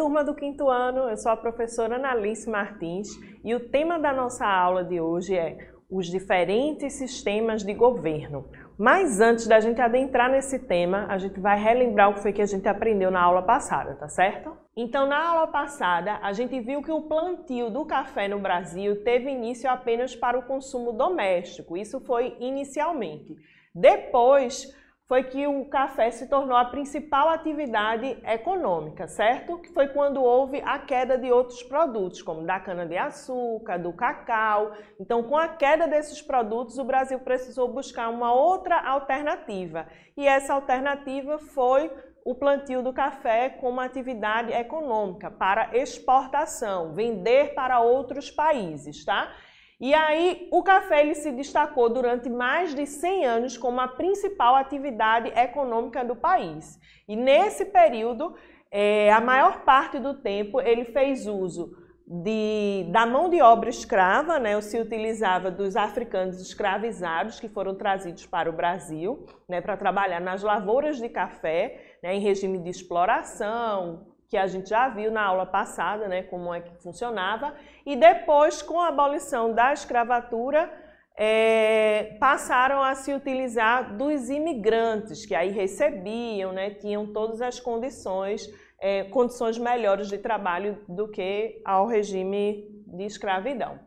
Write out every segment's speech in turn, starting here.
turma do quinto ano, eu sou a professora Analice Martins e o tema da nossa aula de hoje é os diferentes sistemas de governo. Mas antes da gente adentrar nesse tema, a gente vai relembrar o que foi que a gente aprendeu na aula passada, tá certo? Então, na aula passada, a gente viu que o plantio do café no Brasil teve início apenas para o consumo doméstico, isso foi inicialmente. Depois, foi que o café se tornou a principal atividade econômica, certo? Que foi quando houve a queda de outros produtos, como da cana-de-açúcar, do cacau. Então, com a queda desses produtos, o Brasil precisou buscar uma outra alternativa. E essa alternativa foi o plantio do café como atividade econômica para exportação, vender para outros países, tá? E aí o café ele se destacou durante mais de 100 anos como a principal atividade econômica do país. E nesse período, é, a maior parte do tempo ele fez uso de, da mão de obra escrava, né, se utilizava dos africanos escravizados que foram trazidos para o Brasil né, para trabalhar nas lavouras de café, né, em regime de exploração, que a gente já viu na aula passada, né, como é que funcionava, e depois, com a abolição da escravatura, é, passaram a se utilizar dos imigrantes, que aí recebiam, né, tinham todas as condições, é, condições melhores de trabalho do que ao regime de escravidão.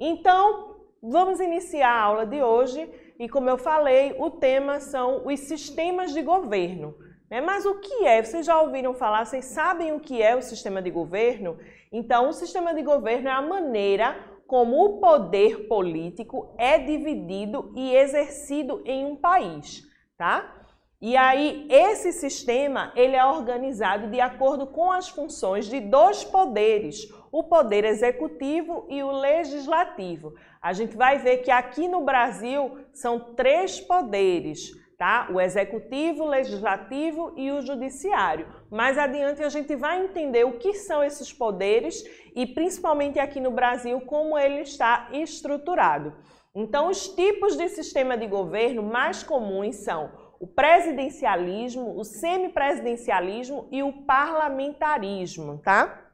Então, vamos iniciar a aula de hoje e, como eu falei, o tema são os sistemas de governo. Né? Mas o que é? Vocês já ouviram falar, vocês sabem o que é o sistema de governo? Então, o sistema de governo é a maneira como o poder político é dividido e exercido em um país, tá? E aí esse sistema, ele é organizado de acordo com as funções de dois poderes, o poder executivo e o legislativo. A gente vai ver que aqui no Brasil são três poderes, tá? O executivo, o legislativo e o judiciário. Mais adiante a gente vai entender o que são esses poderes e principalmente aqui no Brasil como ele está estruturado. Então, os tipos de sistema de governo mais comuns são o presidencialismo, o semipresidencialismo e o parlamentarismo, tá?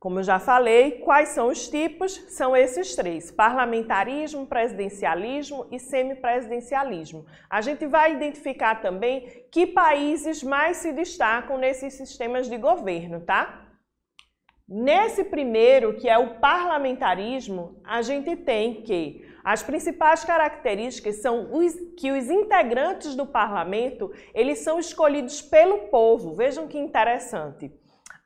Como eu já falei, quais são os tipos? São esses três: parlamentarismo, presidencialismo e semipresidencialismo. A gente vai identificar também que países mais se destacam nesses sistemas de governo, tá? Nesse primeiro, que é o parlamentarismo, a gente tem que as principais características são os, que os integrantes do parlamento, eles são escolhidos pelo povo. Vejam que interessante.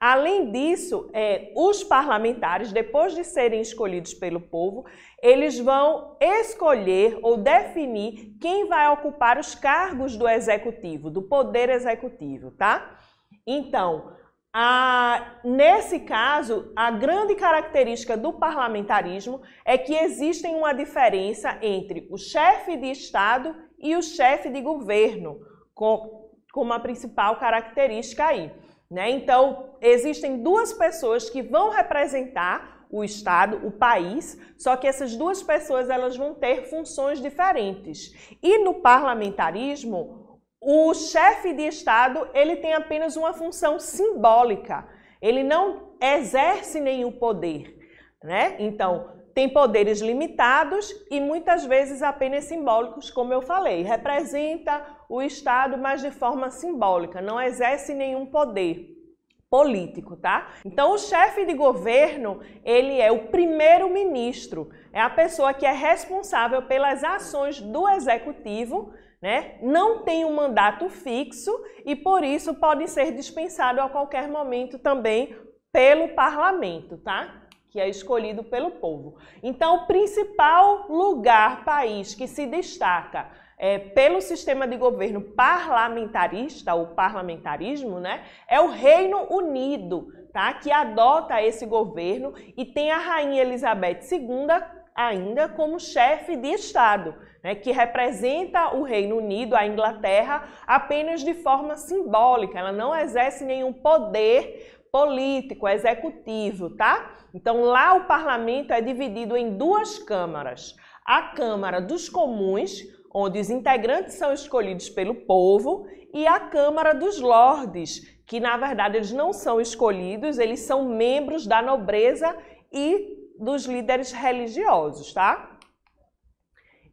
Além disso, é, os parlamentares, depois de serem escolhidos pelo povo, eles vão escolher ou definir quem vai ocupar os cargos do executivo, do poder executivo, tá? Então, a, nesse caso, a grande característica do parlamentarismo é que existe uma diferença entre o chefe de Estado e o chefe de governo, com, como a principal característica aí. Né? Então, existem duas pessoas que vão representar o estado, o país, só que essas duas pessoas elas vão ter funções diferentes. E no parlamentarismo, o chefe de estado, ele tem apenas uma função simbólica. Ele não exerce nenhum poder, né? Então, tem poderes limitados e muitas vezes apenas simbólicos, como eu falei. Representa o Estado, mas de forma simbólica, não exerce nenhum poder político, tá? Então o chefe de governo, ele é o primeiro ministro, é a pessoa que é responsável pelas ações do executivo, né? Não tem um mandato fixo e por isso pode ser dispensado a qualquer momento também pelo parlamento, tá? que é escolhido pelo povo. Então, o principal lugar, país que se destaca é, pelo sistema de governo parlamentarista, ou parlamentarismo, né, é o Reino Unido, tá? que adota esse governo e tem a Rainha Elizabeth II ainda como chefe de Estado, né, que representa o Reino Unido, a Inglaterra, apenas de forma simbólica. Ela não exerce nenhum poder político, executivo, tá? Então lá o parlamento é dividido em duas câmaras. A Câmara dos Comuns, onde os integrantes são escolhidos pelo povo, e a Câmara dos Lordes, que na verdade eles não são escolhidos, eles são membros da nobreza e dos líderes religiosos, tá?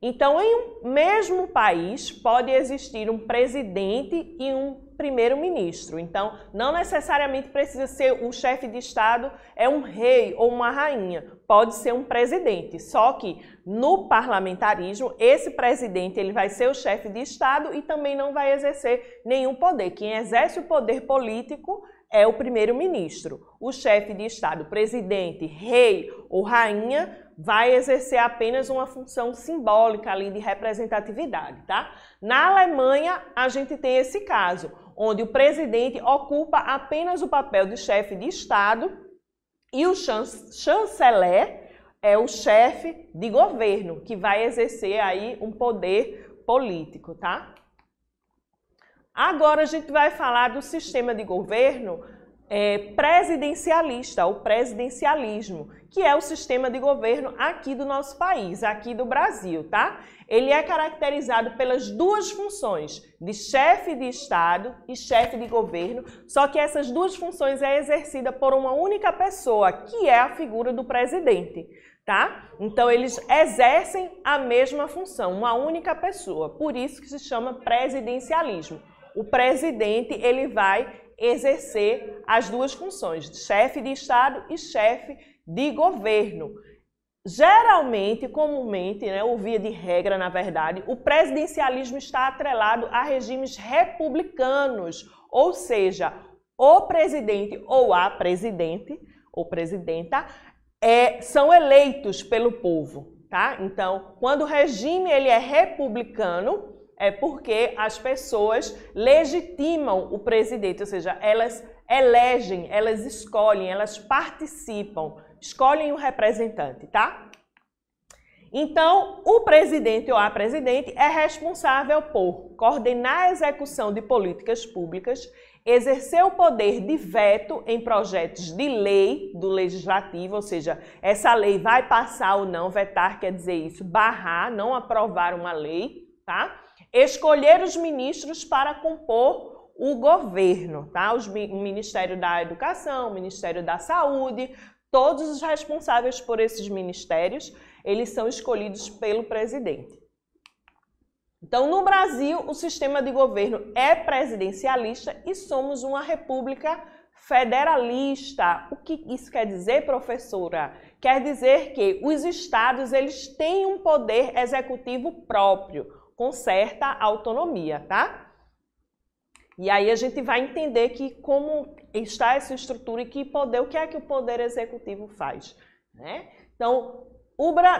Então, em um mesmo país pode existir um presidente e um primeiro-ministro. Então, não necessariamente precisa ser um chefe de Estado, é um rei ou uma rainha, pode ser um presidente. Só que no parlamentarismo, esse presidente ele vai ser o chefe de Estado e também não vai exercer nenhum poder. Quem exerce o poder político é o primeiro-ministro. O chefe de Estado, presidente, rei ou rainha vai exercer apenas uma função simbólica ali de representatividade, tá? Na Alemanha, a gente tem esse caso onde o presidente ocupa apenas o papel de chefe de Estado e o chanceler é o chefe de governo, que vai exercer aí um poder político, tá? Agora a gente vai falar do sistema de governo é, presidencialista, o presidencialismo, que é o sistema de governo aqui do nosso país, aqui do Brasil, tá? Ele é caracterizado pelas duas funções, de chefe de Estado e chefe de governo, só que essas duas funções é exercida por uma única pessoa, que é a figura do presidente, tá? Então eles exercem a mesma função, uma única pessoa, por isso que se chama presidencialismo. O presidente, ele vai exercer as duas funções, de chefe de Estado e chefe de governo. Geralmente, comumente, né, ou via de regra, na verdade, o presidencialismo está atrelado a regimes republicanos, ou seja, o presidente ou a presidente ou presidenta é, são eleitos pelo povo, tá? Então, quando o regime ele é republicano, é porque as pessoas legitimam o presidente, ou seja, elas elegem, elas escolhem, elas participam, escolhem o um representante, tá? Então, o presidente ou a presidente é responsável por coordenar a execução de políticas públicas, exercer o poder de veto em projetos de lei do legislativo, ou seja, essa lei vai passar ou não, vetar quer dizer isso, barrar, não aprovar uma lei, tá? Escolher os ministros para compor o governo, tá? Os, o Ministério da Educação, o Ministério da Saúde, todos os responsáveis por esses ministérios, eles são escolhidos pelo presidente. Então, no Brasil, o sistema de governo é presidencialista e somos uma república federalista. O que isso quer dizer, professora? Quer dizer que os estados eles têm um poder executivo próprio com certa autonomia, tá? E aí a gente vai entender que como está essa estrutura e que poder, o que é que o poder executivo faz, né? Então,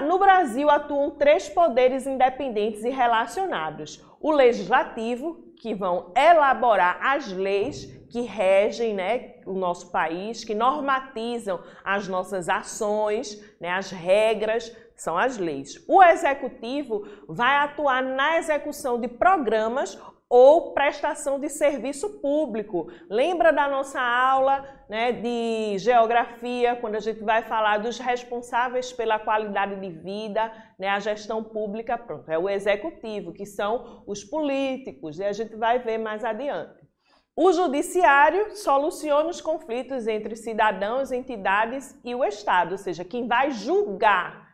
no Brasil atuam três poderes independentes e relacionados: o legislativo, que vão elaborar as leis que regem né, o nosso país, que normatizam as nossas ações, né, as regras são as leis. O executivo vai atuar na execução de programas ou prestação de serviço público. Lembra da nossa aula né, de geografia, quando a gente vai falar dos responsáveis pela qualidade de vida, né, a gestão pública, pronto, é o executivo, que são os políticos, e a gente vai ver mais adiante. O judiciário soluciona os conflitos entre cidadãos, entidades e o Estado, ou seja, quem vai julgar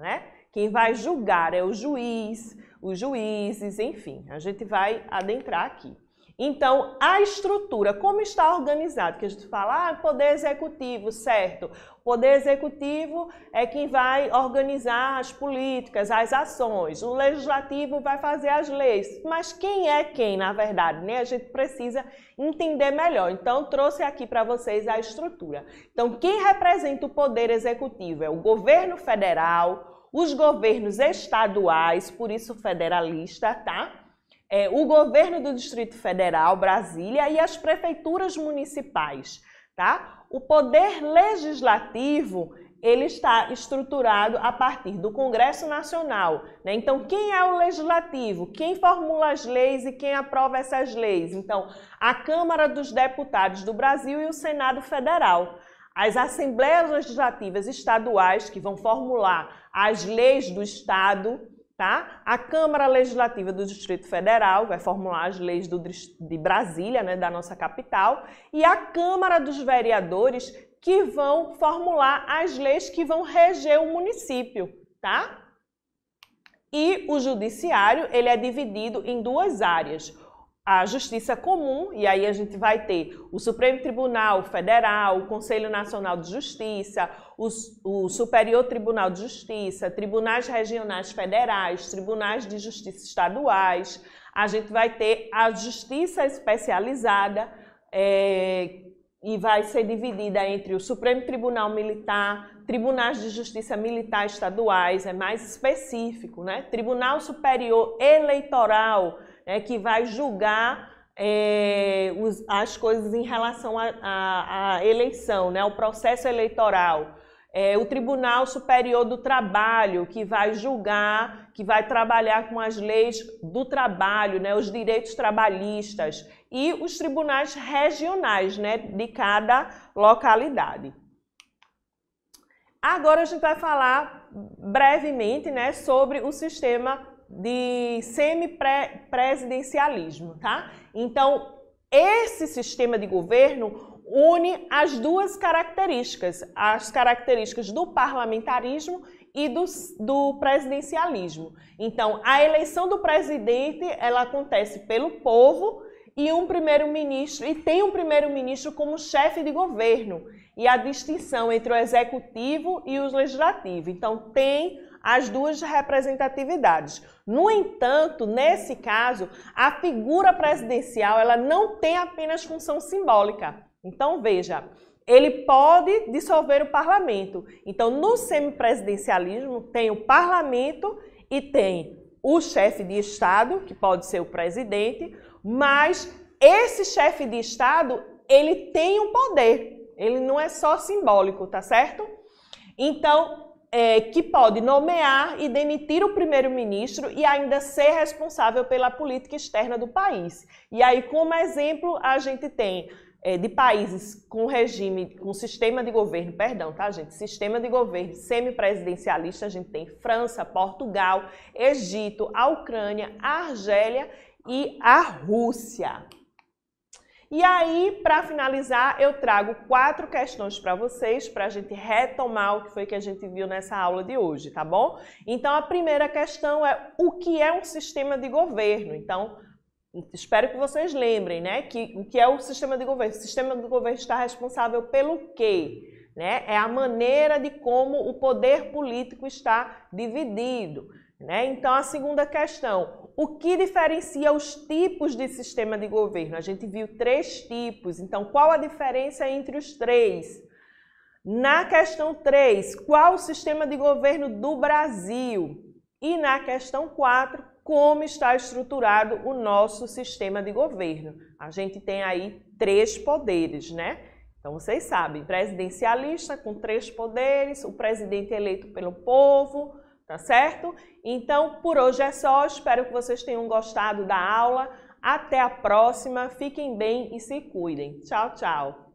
né? Quem vai julgar é o juiz, os juízes, enfim, a gente vai adentrar aqui. Então, a estrutura, como está organizado, que a gente fala, ah, poder executivo, certo? O poder executivo é quem vai organizar as políticas, as ações. O legislativo vai fazer as leis. Mas quem é quem, na verdade, né? A gente precisa entender melhor. Então, trouxe aqui para vocês a estrutura. Então, quem representa o poder executivo é o governo federal, os governos estaduais, por isso federalista, tá? é, o governo do Distrito Federal, Brasília e as prefeituras municipais, tá? O poder legislativo ele está estruturado a partir do Congresso Nacional. Né? Então, quem é o legislativo? Quem formula as leis e quem aprova essas leis? Então, a Câmara dos Deputados do Brasil e o Senado Federal. As assembleias legislativas estaduais, que vão formular as leis do Estado, Tá? A Câmara Legislativa do Distrito Federal vai formular as leis do, de Brasília, né, da nossa capital, e a Câmara dos Vereadores que vão formular as leis que vão reger o município, tá? E o judiciário, ele é dividido em duas áreas a justiça comum, e aí a gente vai ter o Supremo Tribunal Federal, o Conselho Nacional de Justiça, o, o, Superior Tribunal de Justiça, tribunais regionais federais, tribunais de justiça estaduais, a gente vai ter a justiça especializada, é, e vai ser dividida entre o Supremo Tribunal Militar, Tribunais de Justiça Militar Estaduais, é mais específico, né? Tribunal Superior Eleitoral né, que vai julgar é, os, as coisas em relação à eleição, né, o processo eleitoral. É, o Tribunal Superior do Trabalho, que vai julgar, que vai trabalhar com as leis do trabalho, né, os direitos trabalhistas, e os tribunais regionais né, de cada localidade. Agora a gente vai falar brevemente né, sobre o sistema de semi-presidencialismo, tá? Então, esse sistema de governo une as duas características, as características do parlamentarismo e do, do, presidencialismo. Então, a eleição do presidente ela acontece pelo povo e um primeiro-ministro e tem um primeiro-ministro como chefe de governo e a distinção entre o executivo e o legislativo. Então, tem as duas representatividades. No entanto, nesse caso, a figura presidencial ela não tem apenas função simbólica. Então, veja, ele pode dissolver o parlamento. Então, no semipresidencialismo, tem o parlamento e tem o chefe de Estado, que pode ser o presidente, mas esse chefe de Estado, ele tem um poder. Ele não é só simbólico, tá certo? Então, é, que pode nomear e demitir o primeiro-ministro e ainda ser responsável pela política externa do país. E aí, como exemplo, a gente tem é, de países com regime, com sistema de governo, perdão, tá, gente? Sistema de governo semipresidencialista, a gente tem França, Portugal, Egito, a Ucrânia, a Argélia e a Rússia. E aí, para finalizar, eu trago quatro questões para vocês, para a gente retomar o que foi que a gente viu nessa aula de hoje, tá bom? Então, a primeira questão é o que é um sistema de governo? Então, espero que vocês lembrem, né? Que, o que é o sistema de governo? O sistema de governo está responsável pelo quê? Né? É a maneira de como o poder político está dividido. Né? Então, a segunda questão, o que diferencia os tipos de sistema de governo? A gente viu três tipos, então qual a diferença entre os três? Na questão 3, qual o sistema de governo do Brasil? E na questão 4, como está estruturado o nosso sistema de governo? A gente tem aí três poderes, né? Então vocês sabem, presidencialista com três poderes, o presidente eleito pelo povo, tá certo? Então, por hoje é só. Espero que vocês tenham gostado da aula. Até a próxima. Fiquem bem e se cuidem. Tchau, tchau.